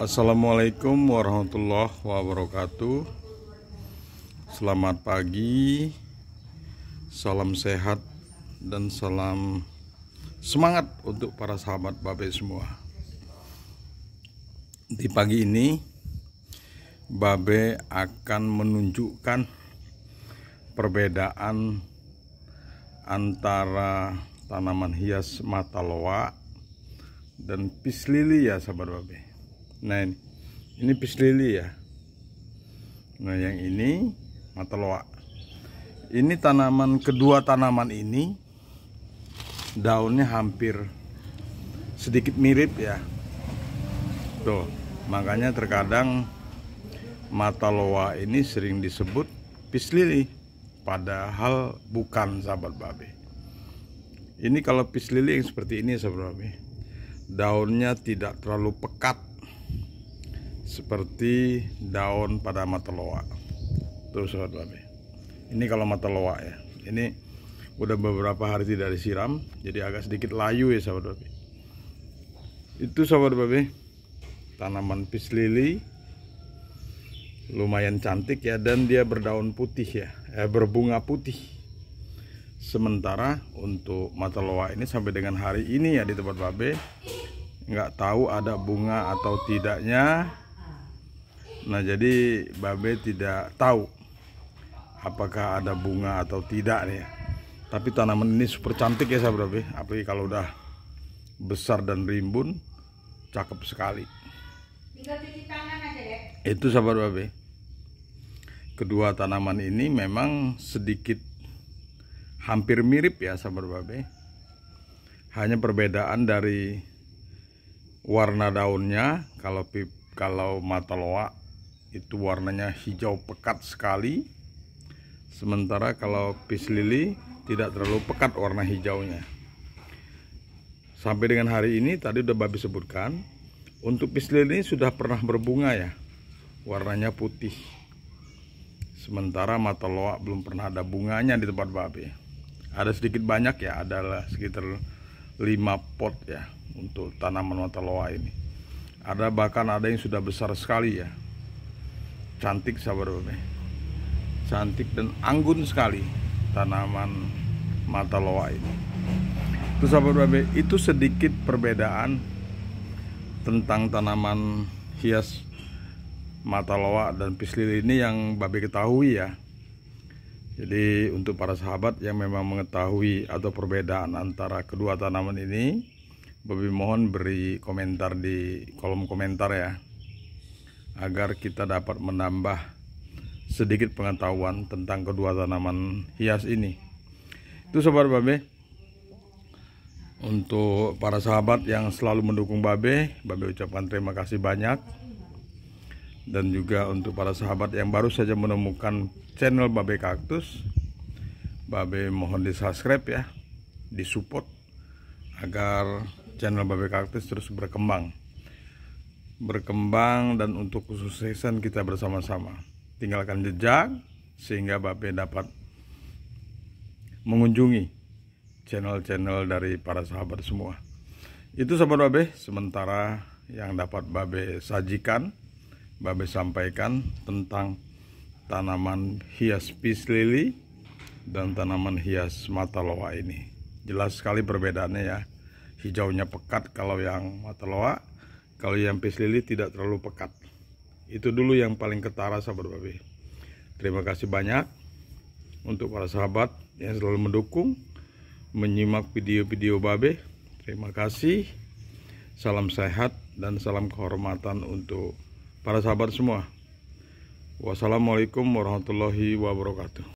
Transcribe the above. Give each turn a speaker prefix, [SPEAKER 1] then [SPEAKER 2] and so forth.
[SPEAKER 1] Assalamualaikum warahmatullahi wabarakatuh Selamat pagi Salam sehat Dan salam semangat untuk para sahabat Babe semua Di pagi ini Babe akan menunjukkan Perbedaan Antara tanaman hias mata loa Dan pis lili ya sahabat Babe nah ini ini bis lili ya nah yang ini mata loa ini tanaman kedua tanaman ini daunnya hampir sedikit mirip ya tuh makanya terkadang mata loa ini sering disebut pis lili padahal bukan sahabat babe ini kalau pis lili yang seperti ini sahabat babe daunnya tidak terlalu pekat seperti daun pada mata loa tuh sobat babe ini kalau mata loa ya ini udah beberapa hari tidak disiram jadi agak sedikit layu ya sahabat babe itu sahabat babe tanaman pis lili lumayan cantik ya dan dia berdaun putih ya eh, berbunga putih sementara untuk mata loa ini sampai dengan hari ini ya di tempat babe nggak tahu ada bunga atau tidaknya Nah jadi babe tidak tahu apakah ada bunga atau tidak nih. Ya. Tapi tanaman ini super cantik ya sahabat babe. Apalagi kalau udah besar dan rimbun, cakep sekali. Itu sahabat babe. Kedua tanaman ini memang sedikit hampir mirip ya sahabat babe. Hanya perbedaan dari warna daunnya kalau pip, kalau loak itu warnanya hijau pekat sekali sementara kalau peace lily tidak terlalu pekat warna hijaunya sampai dengan hari ini tadi udah babi sebutkan untuk peace lily sudah pernah berbunga ya warnanya putih sementara mata loak belum pernah ada bunganya di tempat babi ada sedikit banyak ya adalah sekitar 5 pot ya untuk tanaman mata loa ini ada bahkan ada yang sudah besar sekali ya cantik sahabat Bumi cantik dan anggun sekali tanaman mata loa ini itu sahabat babe itu sedikit perbedaan tentang tanaman hias mata loa dan pislil ini yang babi ketahui ya jadi untuk para sahabat yang memang mengetahui atau perbedaan antara kedua tanaman ini Babi mohon beri komentar di kolom komentar ya agar kita dapat menambah sedikit pengetahuan tentang kedua tanaman hias ini itu sobat babe untuk para sahabat yang selalu mendukung babe babe ucapkan terima kasih banyak dan juga untuk para sahabat yang baru saja menemukan channel babe kaktus babe mohon di subscribe ya di support agar channel babe kaktus terus berkembang berkembang dan untuk kesuksesan kita bersama-sama. Tinggalkan jejak sehingga Bape dapat mengunjungi channel-channel dari para sahabat semua. Itu sahabat Babe sementara yang dapat Babe sajikan, Babe sampaikan tentang tanaman hias peace lily dan tanaman hias mata loa ini. Jelas sekali perbedaannya ya. Hijaunya pekat kalau yang mata loa, kalau yang pis lili tidak terlalu pekat itu dulu yang paling ketara sahabat babi terima kasih banyak untuk para sahabat yang selalu mendukung menyimak video-video babe terima kasih salam sehat dan salam kehormatan untuk para sahabat semua wassalamualaikum warahmatullahi wabarakatuh